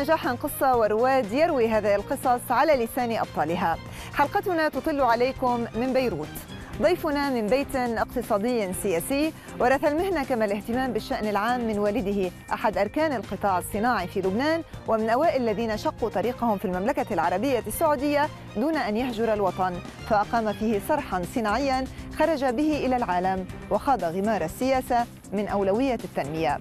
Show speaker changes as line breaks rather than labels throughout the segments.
نجاحا قصة ورواد يروي هذه القصص على لسان أبطالها حلقتنا تطل عليكم من بيروت ضيفنا من بيت اقتصادي سياسي ورث المهنة كما الاهتمام بالشأن العام من والده أحد أركان القطاع الصناعي في لبنان ومن أوائل الذين شقوا طريقهم في المملكة العربية السعودية دون أن يهجر الوطن فأقام فيه صرحا صناعيا خرج به إلى العالم وخاض غمار السياسة من أولوية التنمية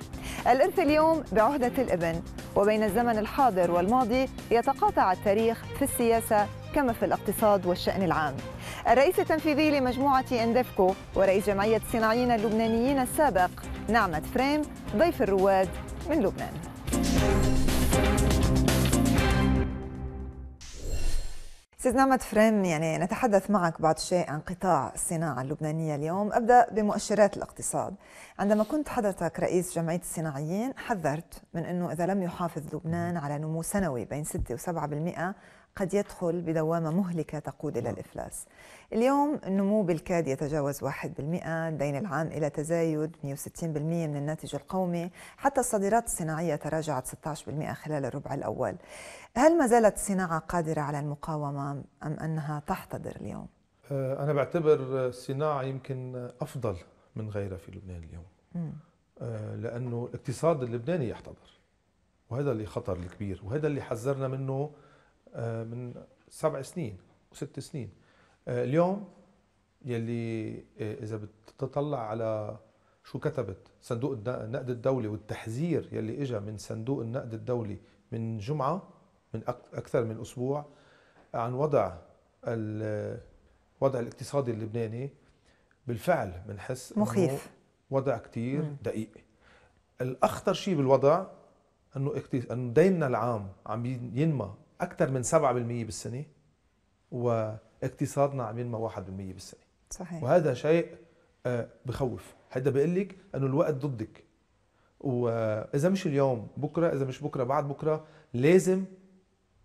الإرث اليوم بعهدة الابن وبين الزمن الحاضر والماضي يتقاطع التاريخ في السياسة كما في الاقتصاد والشأن العام الرئيس التنفيذي لمجموعة اندفكو ورئيس جمعية الصناعيين اللبنانيين السابق نعمة فريم ضيف الرواد من لبنان استاذ نعمة فريم يعني نتحدث معك بعد شيء عن قطاع الصناعة اللبنانية اليوم أبدأ بمؤشرات الاقتصاد عندما كنت حضرتك رئيس جمعية الصناعيين حذرت من أنه إذا لم يحافظ لبنان على نمو سنوي بين 6 و 7% قد يدخل بدوامة مهلكة تقود إلى نعم. الإفلاس اليوم النمو بالكاد يتجاوز 1% الدين العام إلى تزايد 160% من الناتج القومي حتى الصادرات الصناعية تراجعت 16% خلال الربع الأول هل ما زالت الصناعة قادرة على المقاومة أم أنها تحتضر اليوم؟
آه، أنا بعتبر الصناعة يمكن أفضل من غيرها في لبنان اليوم آه، لأنه الاقتصاد اللبناني يحتضر وهذا اللي خطر الكبير وهذا اللي حذرنا منه آه، من سبع سنين وست سنين آه، اليوم يلي آه، اذا بتطلع على شو كتبت صندوق النقد الدولي والتحذير يلي اجى من صندوق النقد الدولي من جمعه من اكثر من اسبوع عن وضع الوضع الاقتصادي اللبناني بالفعل بنحس مخيف وضع كتير دقيق الاخطر شيء بالوضع انه انه ديننا العام عم ينمى اكثر من 7% بالسنه واقتصادنا عم ينمى 1% بالسنه صحيح وهذا شيء آه، بخوف حدا بيقول لك انه الوقت ضدك واذا مش اليوم بكره اذا مش بكره بعد بكره لازم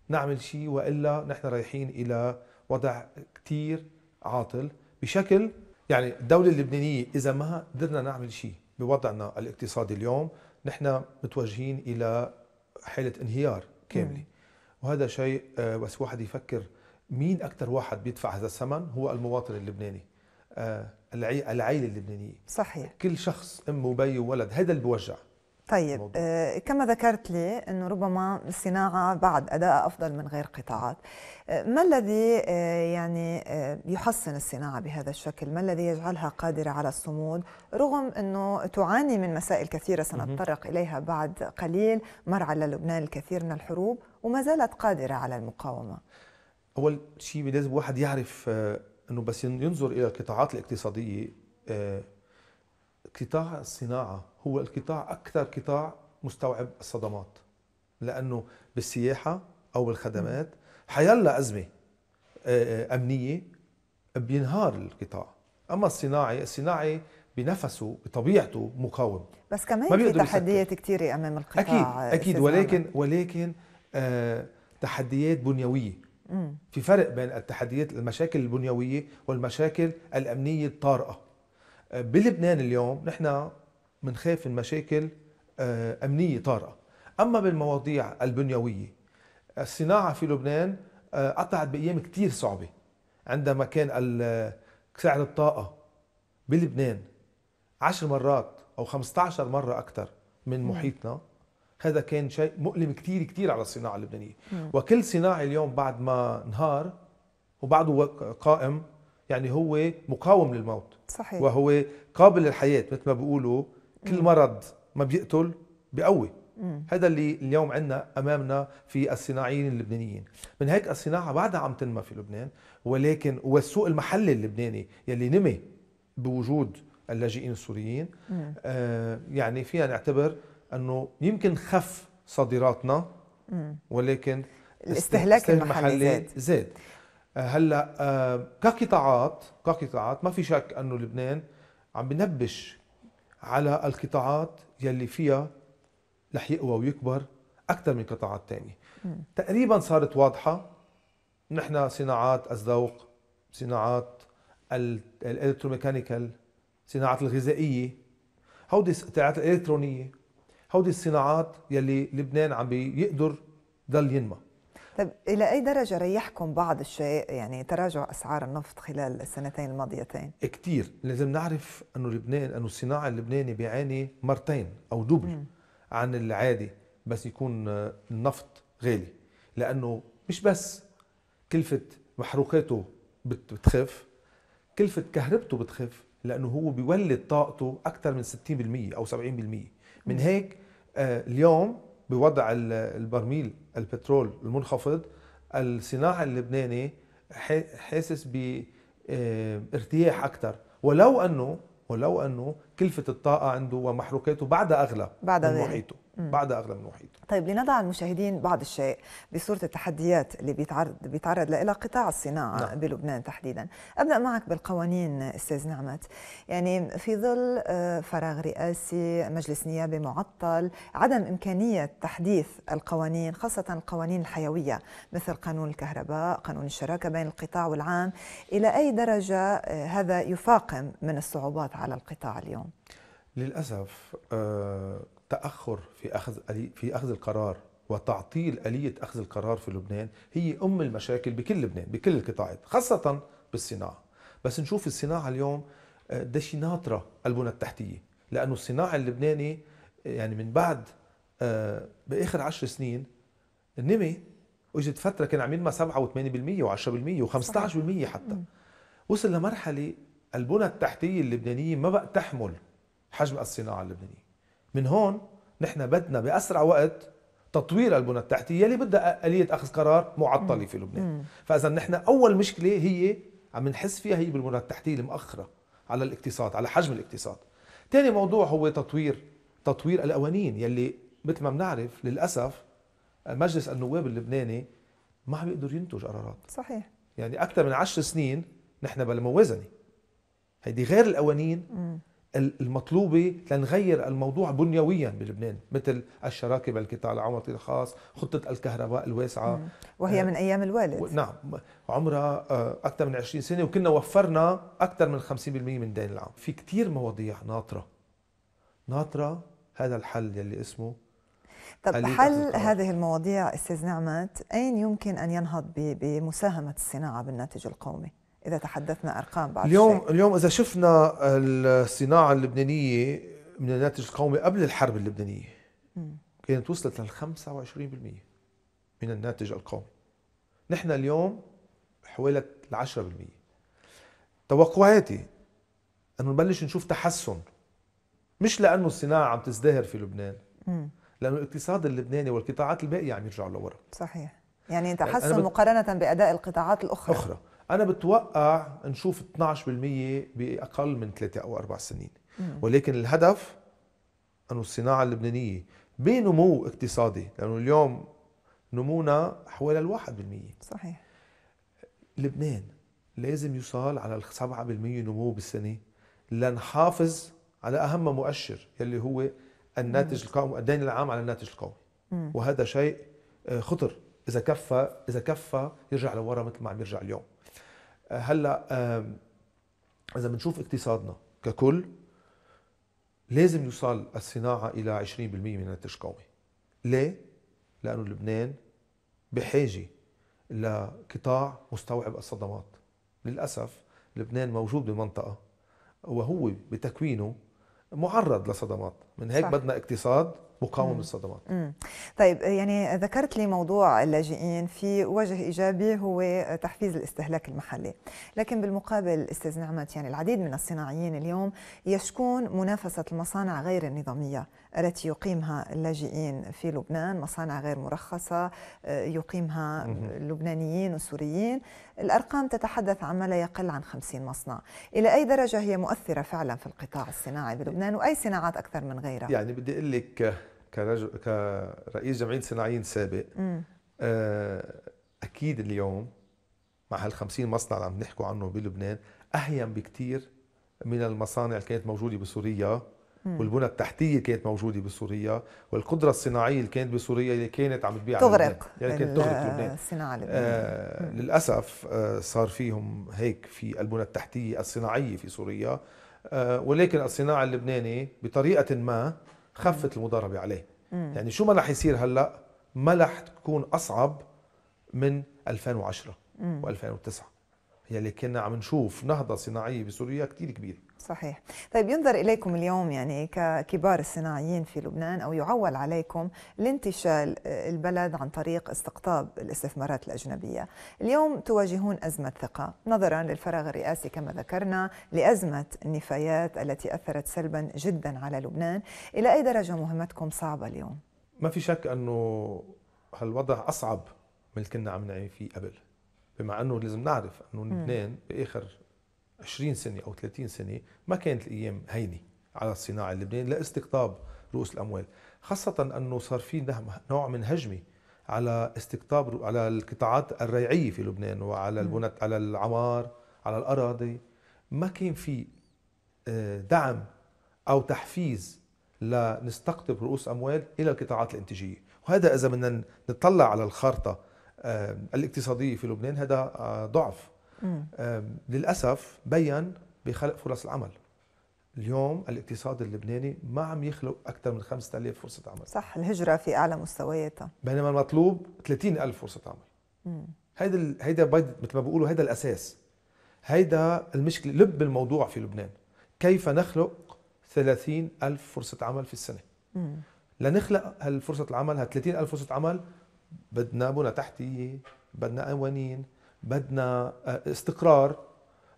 نعمل شيء والا نحن رايحين الى وضع كثير عاطل بشكل يعني الدوله اللبنانيه اذا ما قدرنا نعمل شيء بوضعنا الاقتصادي اليوم نحن متوجهين الى حاله انهيار كامله وهذا شيء آه، بس واحد يفكر مين أكثر واحد بيدفع هذا الثمن هو المواطن اللبناني آه، العيلة اللبنانية صحيح كل شخص أم وبي وولد هذا اللي بوجع
طيب آه، كما ذكرت لي انه ربما الصناعه بعد اداء افضل من غير قطاعات آه، ما الذي آه، يعني يحسن الصناعه بهذا الشكل ما الذي يجعلها قادره على الصمود رغم انه تعاني من مسائل كثيره سنتطرق اليها بعد قليل مر على لبنان الكثير من الحروب وما زالت قادره على المقاومه
اول شيء لازم واحد يعرف انه بس ينظر الى القطاعات الاقتصاديه قطاع الصناعة هو القطاع أكثر قطاع مستوعب الصدمات لأنه بالسياحة أو بالخدمات حيلا أزمة آه، آه، أمنية بينهار القطاع أما الصناعي الصناعي بنفسه بطبيعته مقاوم
بس كمان في تحديات كثيرة أمام القطاع أكيد أكيد ولكن
ولكن آه تحديات بنيوية في فرق بين التحديات المشاكل البنيوية والمشاكل الأمنية الطارئة بلبنان اليوم نحن بنخاف من مشاكل آه، امنيه طارئه اما بالمواضيع البنيويه الصناعه في لبنان آه، قطعت بايام كثير صعبه عندما كان آه، سعر الطاقه بلبنان 10 مرات او 15 مره اكثر من محيطنا هذا كان شيء مؤلم كثير كثير على الصناعه اللبنانيه وكل صناعي اليوم بعد ما انهار وبعده قائم يعني هو مقاوم للموت صحيح وهو قابل للحياه مثل ما بيقولوا كل مرض ما بيقتل بقوي هذا اللي اليوم عندنا امامنا في الصناعيين اللبنانيين من هيك الصناعه بعدها عم تنمى في لبنان ولكن والسوق المحلي اللبناني يلي نمي بوجود اللاجئين السوريين آه يعني فينا نعتبر انه يمكن خف صادراتنا مم. ولكن الاستهلاك المحلي, المحلي زاد, زاد. آه، هلا آه، كقطاعات كقطاعات ما في شك انه لبنان عم بنبش على القطاعات يلي فيها رح يقوى ويكبر اكثر من قطاعات ثانيه تقريبا صارت واضحه نحن صناعات الذوق صناعات الالكتروميكانيكال صناعات الغذائيه هودي الصناعات الالكترونيه هودي الصناعات يلي لبنان عم بيقدر ضل ينمى
طيب إلى أي درجة ريحكم بعض الشيء يعني تراجع أسعار النفط خلال السنتين الماضيتين؟
كثير لازم نعرف أنه لبنان أنه الصناعة اللبناني بيعاني مرتين أو دوبل م. عن العادي بس يكون النفط غالي لأنه مش بس كلفة محروقاته بتخف كلفة كهربته بتخف لأنه هو بيولد طاقته أكثر من 60% أو 70% من هيك آه، اليوم بوضع البرميل البترول المنخفض الصناعة اللبناني حاسس بارتياح آه، أكثر ولو أنه ولو أنه كلفة الطاقة عنده ومحروقاته بعد أغلى بعد من محيطه
بعد اغلى من وحيد طيب لنضع المشاهدين بعض الشيء بصوره التحديات اللي بيتعرض بيتعرض لها قطاع الصناعه نعم. بلبنان تحديدا ابدا معك بالقوانين استاذ نعمت يعني في ظل آه، فراغ رئاسي مجلس نيابي معطل عدم امكانيه تحديث القوانين خاصه القوانين الحيويه مثل قانون الكهرباء قانون الشراكه بين القطاع والعام الى اي درجه آه، هذا يفاقم من الصعوبات على القطاع اليوم
للأسف آه، تاخر في اخذ في اخذ القرار وتعطيل اليه اخذ القرار في لبنان هي ام المشاكل بكل لبنان بكل القطاعات خاصه بالصناعه بس نشوف الصناعه اليوم قديش آه، ناطره البنى التحتيه لانه الصناعه اللبناني يعني من بعد آه، باخر 10 سنين نمي واجت فتره كان عم ينمى 7 و8% و10% و15% حتى وصل لمرحله البنى التحتيه اللبنانيه ما بقى تحمل حجم الصناعه اللبنانيه من هون نحن بدنا باسرع وقت تطوير البنى التحتيه اللي بدها اليه اخذ قرار معطله في لبنان فاذا نحن اول مشكله هي عم نحس فيها هي بالبنى التحتيه المأخرة على الاقتصاد على حجم الاقتصاد ثاني موضوع هو تطوير تطوير القوانين يلي مثل ما بنعرف للاسف مجلس النواب اللبناني ما عم يقدر ينتج قرارات صحيح يعني اكثر من عشر سنين نحن بلا موازنه هيدي غير القوانين المطلوبة لنغير الموضوع بنيويا بلبنان مثل الشراكة بالقطاع والقطاع الخاص خطة الكهرباء الواسعة
وهي آه، من أيام
الوالد نعم عمرها آه، أكثر من 20 سنة وكنا وفرنا أكثر من 50% من دين العام في كثير مواضيع ناطرة ناطرة هذا الحل يلي اسمه
طب حل هذه المواضيع استاذ نعمت اين يمكن ان ينهض بمساهمه الصناعه بالناتج القومي؟ اذا تحدثنا ارقام بعد اليوم الشيء.
اليوم اذا شفنا الصناعه اللبنانيه من الناتج القومي قبل الحرب اللبنانيه كانت وصلت لل 25% من الناتج القومي نحن اليوم حوالي 10% توقعاتي انه نبلش نشوف تحسن مش لانه الصناعه عم تزدهر في لبنان لانه الاقتصاد اللبناني والقطاعات الباقيه عم يرجعوا لورا
صحيح يعني تحسن مقارنه باداء القطاعات الاخرى اخرى
انا بتوقع نشوف 12% باقل من 3 او 4 سنين ولكن الهدف انه الصناعه اللبنانيه بنمو اقتصادي لانه اليوم نمونا حوالي ال 1% صحيح لبنان لازم يوصل على ال 7% نمو بالسنة لنحافظ على أهم مؤشر يلي هو الناتج القومي الدين العام على الناتج القومي وهذا شيء آه، خطر إذا كفى إذا كفى يرجع لورا مثل ما عم يرجع اليوم آه، هلا اذا بنشوف اقتصادنا ككل لازم يوصل الصناعه الى 20% من الناتج القومي ليه لانه لبنان بحاجه لقطاع مستوعب الصدمات للاسف لبنان موجود بمنطقه وهو بتكوينه معرض لصدمات من هيك صح. بدنا اقتصاد الصدمات للصدمات
طيب يعني ذكرت لي موضوع اللاجئين في وجه ايجابي هو تحفيز الاستهلاك المحلي لكن بالمقابل استاذ نعمت يعني العديد من الصناعيين اليوم يشكون منافسه المصانع غير النظاميه التي يقيمها اللاجئين في لبنان مصانع غير مرخصه آه، يقيمها اللبنانيين والسوريين الارقام تتحدث عما لا يقل عن 50 مصنع الى اي درجه هي مؤثره فعلا في القطاع الصناعي بلبنان واي صناعات اكثر من غيرها يعني
بدي اقول لك كرجل كرئيس جمعيه صناعيين سابق آه، اكيد اليوم مع هال 50 مصنع اللي عم نحكوا عنه بلبنان اهين بكثير من المصانع اللي كانت موجوده بسوريا والبنى التحتيه كانت موجوده بسوريا والقدره الصناعيه اللي كانت بسوريا اللي كانت عم تبيع تغرق يعني كانت تغرق لبنان الصناعه آه للاسف آه صار فيهم هيك في البنى التحتيه الصناعيه في سوريا آه ولكن الصناعه اللبناني بطريقه ما خفت المضاربه عليه مم. يعني شو ما رح يصير هلا ما رح تكون اصعب من 2010 و2009 يلي كنا عم نشوف نهضه صناعيه بسوريا كثير كبيره
صحيح طيب ينظر إليكم اليوم يعني ككبار الصناعيين في لبنان أو يعول عليكم لانتشال آه، البلد عن طريق استقطاب الاستثمارات الأجنبية اليوم تواجهون أزمة ثقة نظرا للفراغ الرئاسي كما ذكرنا لأزمة النفايات التي أثرت سلبا جدا على لبنان إلى أي درجة مهمتكم صعبة اليوم؟
ما في شك أنه هالوضع أصعب من اللي كنا عم نعيش فيه قبل بما أنه لازم نعرف أنه لبنان بآخر 20 سنه او 30 سنه ما كانت الايام هينه على الصناعه اللبنانيه لاستقطاب رؤوس الاموال، خاصه انه صار في نوع من هجمه على استقطاب على القطاعات الريعيه في لبنان وعلى البنات على العمار على الاراضي ما كان في آه، دعم او تحفيز لنستقطب رؤوس اموال الى القطاعات الانتاجيه، وهذا اذا بدنا نطلع على الخارطه آه، الاقتصاديه في لبنان هذا آه، ضعف للاسف بين بخلق فرص العمل اليوم الاقتصاد اللبناني ما عم يخلق اكثر من 5000 فرصه عمل
صح الهجره في اعلى مستوياتها
بينما المطلوب 30000 فرصه
عمل
هيدا ال... هيدا بيض... مثل ما بيقولوا هيدا الاساس هيدا المشكله لب الموضوع في لبنان كيف نخلق 30000 فرصه عمل في السنه مم. لنخلق هالفرصه العمل هال 30000 فرصه عمل بدنا بنى تحتيه بدنا قوانين بدنا آه، استقرار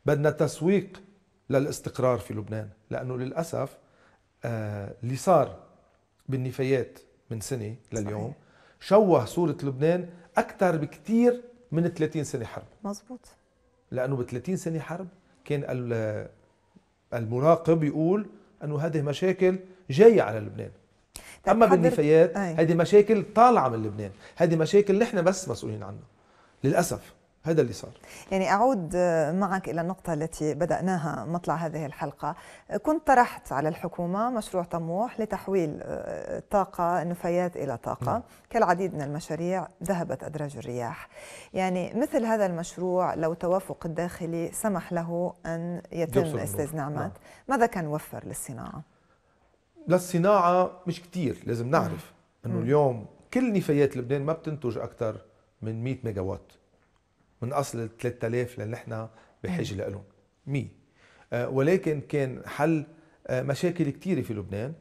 بدنا تسويق للاستقرار في لبنان لأنه للأسف آه، اللي صار بالنفايات من سنة لليوم صحيح. شوه صورة لبنان أكثر بكثير من 30 سنة حرب مزبوط لأنه ب 30 سنة حرب كان آه، المراقب يقول أنه هذه مشاكل جاية على لبنان طيب أما بالنفايات هذه مشاكل طالعة من لبنان هذه مشاكل نحن بس مسؤولين عنها للأسف هذا اللي صار
يعني أعود آه، معك إلى النقطة التي بدأناها مطلع هذه الحلقة كنت طرحت على الحكومة مشروع طموح لتحويل آه، طاقة النفايات إلى طاقة م. نعم. كالعديد من المشاريع ذهبت أدراج الرياح يعني مثل هذا المشروع لو توافق الداخلي سمح له أن يتم استزنامات نعم. ماذا كان وفر للصناعة؟
للصناعة مش كتير لازم نعرف نعم. أنه اليوم كل نفايات لبنان ما بتنتج أكثر من 100 ميجاوات من اصل 3000 اللي نحن بحاجه لهم 100 آه، ولكن كان حل آه، مشاكل كثيره في لبنان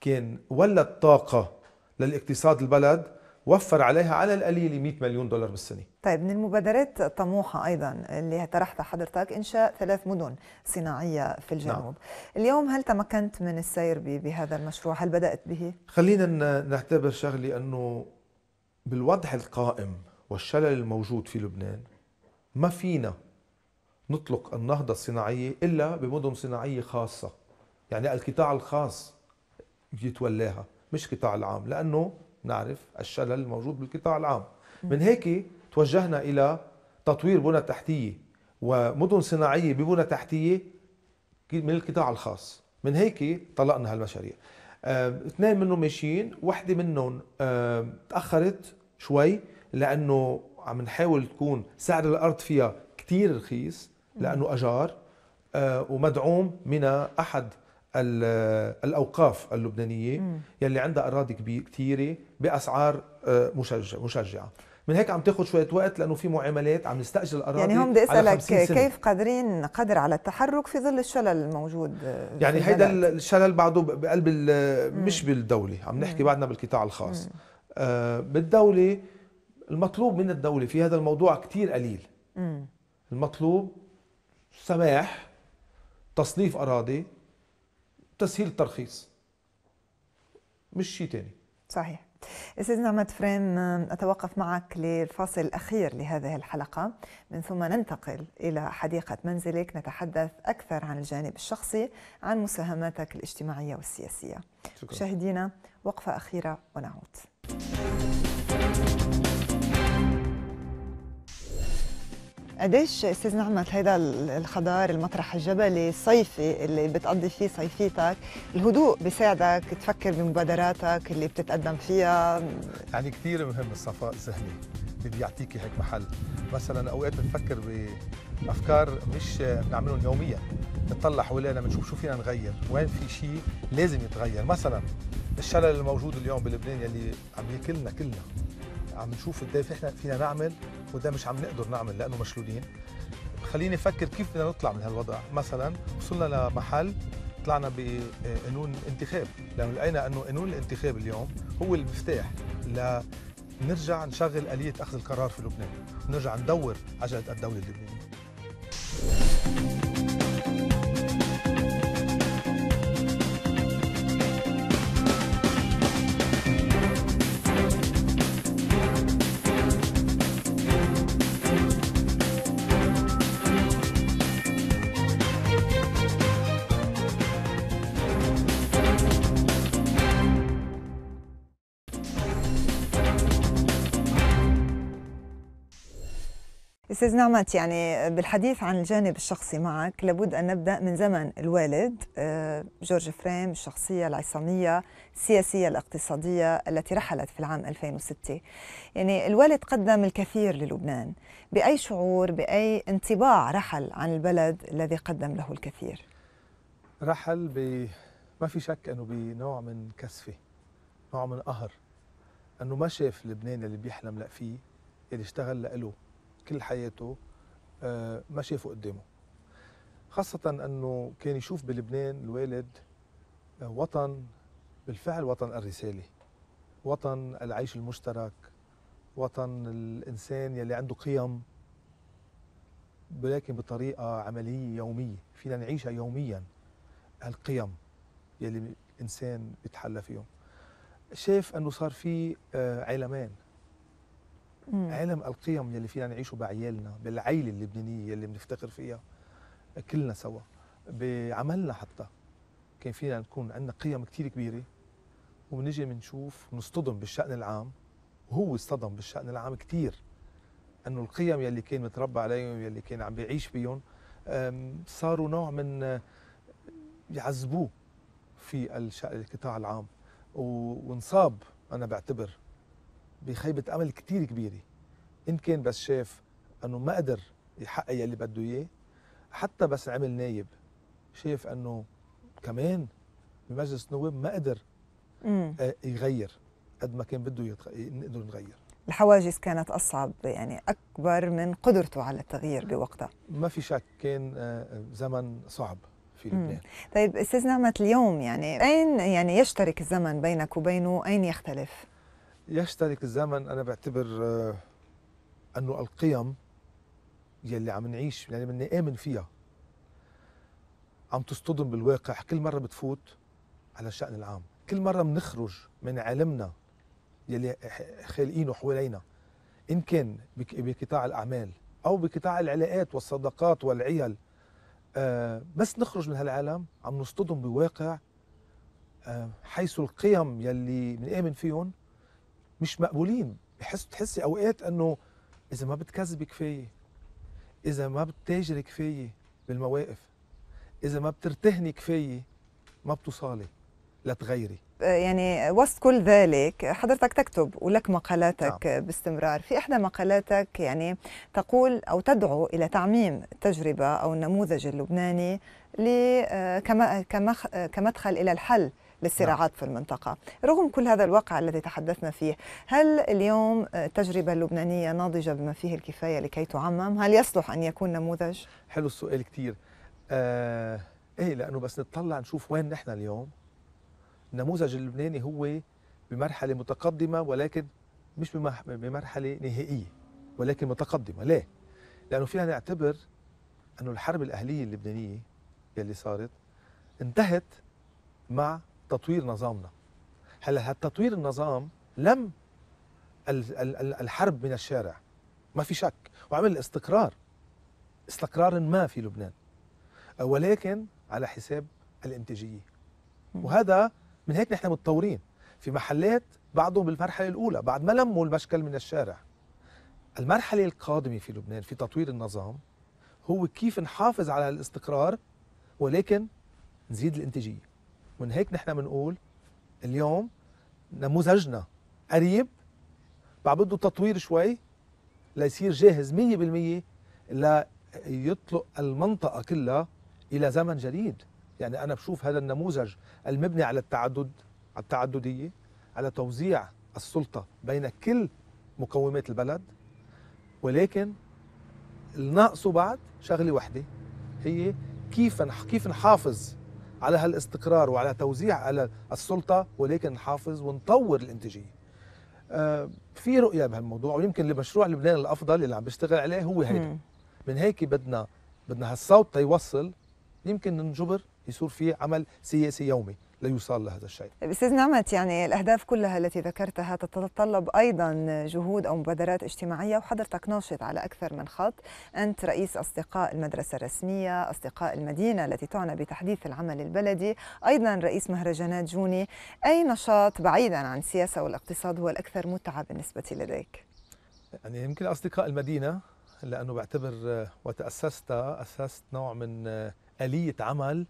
كان ولد طاقه للاقتصاد البلد وفر عليها على القليل 100 مليون دولار بالسنه
طيب من المبادرات الطموحة أيضا اللي طرحتها حضرتك إنشاء ثلاث مدن صناعية في الجنوب نعم. اليوم هل تمكنت من السير بهذا المشروع هل بدأت به؟
خلينا نعتبر شغلي أنه بالوضع القائم والشلل الموجود في لبنان ما فينا نطلق النهضة الصناعية إلا بمدن صناعية خاصة يعني القطاع الخاص يتولاها مش قطاع العام لأنه نعرف الشلل الموجود بالقطاع العام من هيك توجهنا إلى تطوير بنى تحتية ومدن صناعية ببنى تحتية من القطاع الخاص من هيك طلقنا هالمشاريع آه، اثنين منهم ماشيين وحدة منهم آه، تأخرت شوي لأنه عم نحاول تكون سعر الارض فيها كثير رخيص لانه اجار آه، ومدعوم من احد الاوقاف اللبنانيه مم. يلي عندها اراضي كثيره باسعار آه، مشجعه من هيك عم تاخذ شويه وقت لانه في معاملات عم نستاجر الاراضي يعني هم بدي اسالك كيف
قادرين قدر على التحرك في ظل الشلل الموجود يعني هيدا
الشلل بعده بقلب مش بالدوله عم نحكي بعدنا بالقطاع الخاص آه بالدوله المطلوب من الدولة في هذا الموضوع كتير قليل م. المطلوب سماح تصنيف أراضي تسهيل الترخيص مش شيء تاني
صحيح استاذ نعمت فريم اتوقف معك للفاصل الاخير لهذه الحلقه من ثم ننتقل الى حديقه منزلك نتحدث اكثر عن الجانب الشخصي عن مساهماتك الاجتماعيه والسياسيه شكرا مشاهدينا وقفه اخيره ونعود قديش استاذ نعمت هذا الخضار المطرح الجبلي الصيفي اللي بتقضي فيه صيفيتك الهدوء بيساعدك تفكر بمبادراتك اللي بتتقدم فيها
يعني كثير مهم الصفاء الذهني اللي بيعطيكي هيك محل مثلا اوقات بنفكر بافكار مش بنعملهم يوميا بنطلع حوالينا بنشوف شو فينا نغير وين في شيء لازم يتغير مثلا الشلل الموجود اليوم بلبنان يلي عم ياكلنا كلنا عم نشوف قد ايه احنا فينا نعمل وده مش عم نقدر نعمل لانه مشلولين خليني افكر كيف بدنا نطلع من هالوضع مثلا وصلنا لمحل طلعنا بقانون انتخاب لانه لقينا انه قانون الانتخاب اليوم هو المفتاح ل نرجع نشغل اليه اخذ القرار في لبنان نرجع ندور عجله الدوله اللبنانيه
استاذ نعمت يعني بالحديث عن الجانب الشخصي معك لابد ان نبدا من زمن الوالد آه، جورج فريم الشخصيه العصاميه السياسيه الاقتصاديه التي رحلت في العام 2006 يعني الوالد قدم الكثير للبنان باي شعور باي انطباع رحل عن البلد الذي قدم له الكثير رحل ب
ما في شك انه بنوع من كسفه نوع من قهر انه ما شاف لبنان اللي بيحلم لأ فيه اللي اشتغل لإله كل حياته آه، ما شافه قدامه خاصة أنه كان يشوف بلبنان الوالد آه، وطن بالفعل وطن الرسالة وطن العيش المشترك وطن الإنسان يلي عنده قيم ولكن بطريقة عملية يومية فينا نعيشها يوميا هالقيم يلي الإنسان بيتحلى فيهم شاف أنه صار في آه، عالمين علم القيم يلي فينا نعيشه بعيالنا بالعيله اللبنانيه يلي بنفتخر فيها كلنا سوا بعملنا حتى كان فينا نكون عندنا قيم كثير كبيره وبنجي بنشوف بنصطدم بالشان العام وهو اصطدم بالشان العام كثير انه القيم يلي كان متربى عليهم يلي كان عم بيعيش فيهم صاروا نوع من آه، يعذبوه في القطاع العام وانصاب انا بعتبر بخيبه امل كتير كبيره ان كان بس شاف انه ما قدر يحقق يلي بده اياه حتى بس عمل نايب شاف انه كمان بمجلس النواب ما قدر آه يغير قد ما كان بده يتغ... نقدر نغير
الحواجز كانت اصعب يعني اكبر من قدرته على التغيير بوقتها ما في شك
كان آه زمن صعب في لبنان
طيب استاذ نعمت اليوم يعني اين يعني يشترك الزمن بينك وبينه اين يختلف
يشترك الزمن انا بعتبر آه، انه القيم يلي عم نعيش يعني يعني بنآمن فيها عم تصطدم بالواقع كل مره بتفوت على الشأن العام كل مره بنخرج من علمنا يلي خالقينه حوالينا ان كان بقطاع الاعمال او بقطاع العلاقات والصداقات والعيال آه، بس نخرج من هالعالم عم نصطدم بواقع آه، حيث القيم يلي بنآمن فيهم مش مقبولين بحس تحسي اوقات انه اذا ما بتكذبي كفايه اذا ما بتتاجري كفايه بالمواقف اذا ما بترتهني كفايه ما بتوصلي لتغيري
يعني وسط كل ذلك حضرتك تكتب ولك مقالاتك نعم. باستمرار في احدى مقالاتك يعني تقول او تدعو الى تعميم التجربه او النموذج اللبناني آه، كمدخل الى الحل للصراعات نعم. في المنطقة رغم كل هذا الواقع الذي تحدثنا فيه هل اليوم التجربة اللبنانية ناضجة بما فيه الكفاية لكي تعمم هل يصلح أن يكون نموذج؟
حلو السؤال كتير آه إيه لأنه بس نطلع نشوف وين نحن اليوم النموذج اللبناني هو بمرحلة متقدمة ولكن مش بمرحلة نهائية ولكن متقدمة ليه؟ لأنه فينا نعتبر أنه الحرب الأهلية اللبنانية يلي صارت انتهت مع تطوير نظامنا هلا تطوير النظام لم الحرب من الشارع ما في شك وعمل استقرار استقرار ما في لبنان ولكن على حساب الانتاجيه وهذا من هيك نحن متطورين في محلات بعضهم بالمرحله الاولى بعد ما لموا المشكل من الشارع المرحله القادمه في لبنان في تطوير النظام هو كيف نحافظ على الاستقرار ولكن نزيد الانتاجيه من هيك نحن بنقول اليوم نموذجنا قريب بعد بده تطوير شوي ليصير جاهز 100% ليطلق المنطقه كلها الى زمن جديد يعني انا بشوف هذا النموذج المبني على التعدد على التعدديه على توزيع السلطه بين كل مقومات البلد ولكن الناقصه بعد شغله وحده هي كيف كيف نحافظ على هالاستقرار وعلى توزيع على السلطه ولكن نحافظ ونطور الانتاجيه آه، في رؤيه بهالموضوع ويمكن لمشروع لبنان الافضل اللي عم بيشتغل عليه هو هيدا من هيك بدنا بدنا هالصوت تيوصل يمكن ننجبر يصير في عمل سياسي يومي لا يوصل لهذا الشيء
أستاذ نعمت يعني الأهداف كلها التي ذكرتها تتطلب أيضا جهود أو مبادرات اجتماعية وحضرتك ناشط على أكثر من خط أنت رئيس أصدقاء المدرسة الرسمية أصدقاء المدينة التي تعنى بتحديث العمل البلدي أيضا رئيس مهرجانات جوني أي نشاط بعيدا عن السياسة والاقتصاد هو الأكثر متعة بالنسبة لديك؟
يعني يمكن أصدقاء المدينة لأنه بعتبر آه، وتاسست آه، أسست نوع من آه، آلية عمل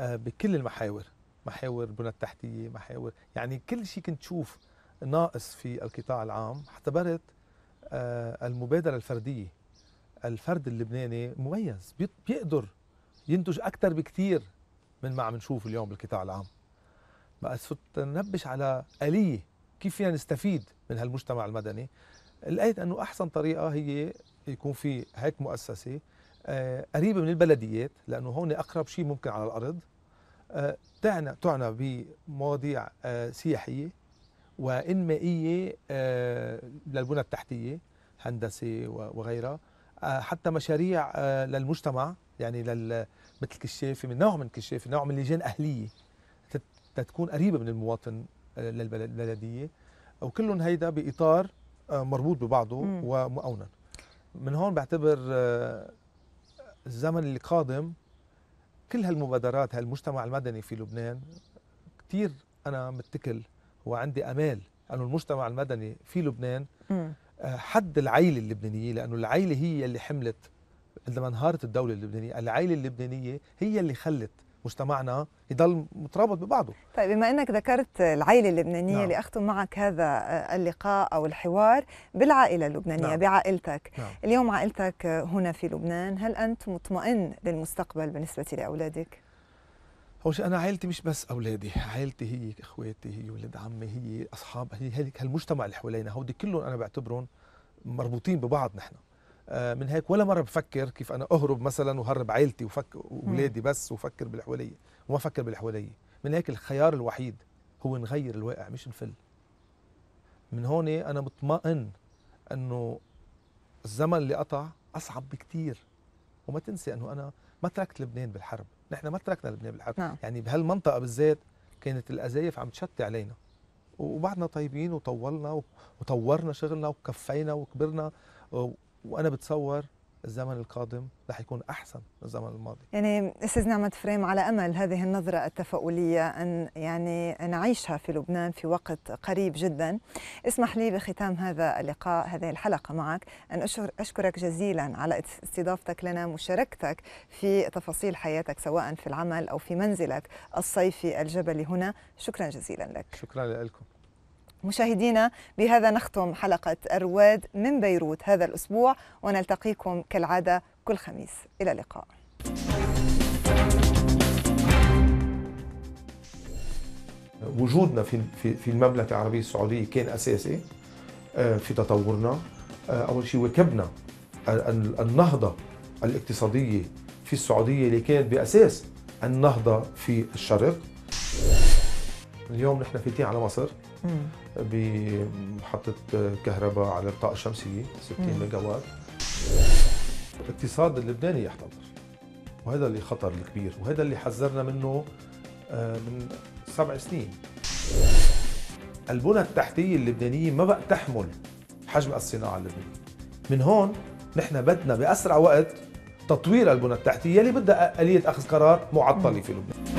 بكل المحاور محاور البنى التحتيه محاور يعني كل شيء كنت شوف ناقص في القطاع العام اعتبرت آه، المبادره الفرديه الفرد اللبناني مميز بيقدر ينتج اكثر بكثير من ما عم نشوف اليوم بالقطاع العام بس صرت نبش على اليه كيف فينا نستفيد من هالمجتمع المدني لقيت انه احسن طريقه هي يكون في هيك مؤسسه آه، قريبه من البلديات لانه هون اقرب شيء ممكن على الارض آه، تعنى تعنى بمواضيع آه، سياحيه وانمائيه آه، للبنى التحتيه هندسه وغيرها حتى مشاريع للمجتمع يعني لل مثل كشافه من نوع من كشافه نوع من لجان اهليه تكون قريبه من المواطن للبلديه وكلهم هيدا باطار مربوط ببعضه ومؤونا من هون بعتبر الزمن القادم كل هالمبادرات هالمجتمع المدني في لبنان كثير انا متكل وعندي امال انه المجتمع المدني في لبنان آه، حد العيله اللبنانيه لانه العيله هي اللي حملت عندما انهارت الدوله اللبنانيه العيله اللبنانيه هي اللي خلت مجتمعنا يضل مترابط ببعضه
طيب بما انك ذكرت العائله اللبنانيه نعم. لاختم معك هذا آه، اللقاء او الحوار بالعائله اللبنانيه نعم. بعائلتك نعم. اليوم عائلتك هنا في لبنان هل انت مطمئن للمستقبل بالنسبه لاولادك
اول شيء انا عائلتي مش بس اولادي عائلتي هي اخواتي هي ولاد عمي هي اصحاب هي هالمجتمع اللي حوالينا هودي كلهم انا بعتبرهم مربوطين ببعض نحن آه، من هيك ولا مره بفكر كيف انا اهرب مثلا وهرب عائلتي وفكر اولادي بس وفكر بالحواليه وما فكر بالحواليه من هيك الخيار الوحيد هو نغير الواقع مش نفل من هون انا مطمئن انه الزمن اللي قطع اصعب بكثير وما تنسي انه انا ما تركت لبنان بالحرب نحن ما تركنا لبنان بالحرب نعم. يعني بهالمنطقه بالذات كانت الازايف عم تشتي علينا وبعدنا طيبين وطولنا وطورنا شغلنا وكفينا وكبرنا وانا بتصور الزمن القادم رح يكون احسن من الزمن الماضي.
يعني استاذ نعمت فريم على امل هذه النظره التفاؤليه ان يعني نعيشها في لبنان في وقت قريب جدا. اسمح لي بختام هذا اللقاء هذه الحلقه معك ان اشكرك جزيلا على استضافتك لنا مشاركتك في تفاصيل حياتك سواء في العمل او في منزلك الصيفي الجبلي هنا، شكرا جزيلا لك. شكرا لكم. مشاهدينا بهذا نختم حلقة الرواد من بيروت هذا الأسبوع ونلتقيكم كالعادة كل خميس إلى اللقاء
وجودنا في في المملكة العربية السعودية كان أساسي آه، في تطورنا آه، أول شيء وكبنا النهضة الاقتصادية في السعودية اللي كانت بأساس النهضة في الشرق اليوم نحن فاتين على مصر بمحطه كهرباء على الطاقه الشمسيه 60 ميجا وات الاقتصاد اللبناني يحتضر وهذا اللي خطر الكبير وهذا اللي حذرنا منه آه، من سبع سنين البنى التحتيه اللبنانيه ما بقى تحمل حجم الصناعه اللبنانيه من هون نحن بدنا باسرع وقت تطوير البنى التحتيه اللي بدها اليه اخذ قرار معطله في لبنان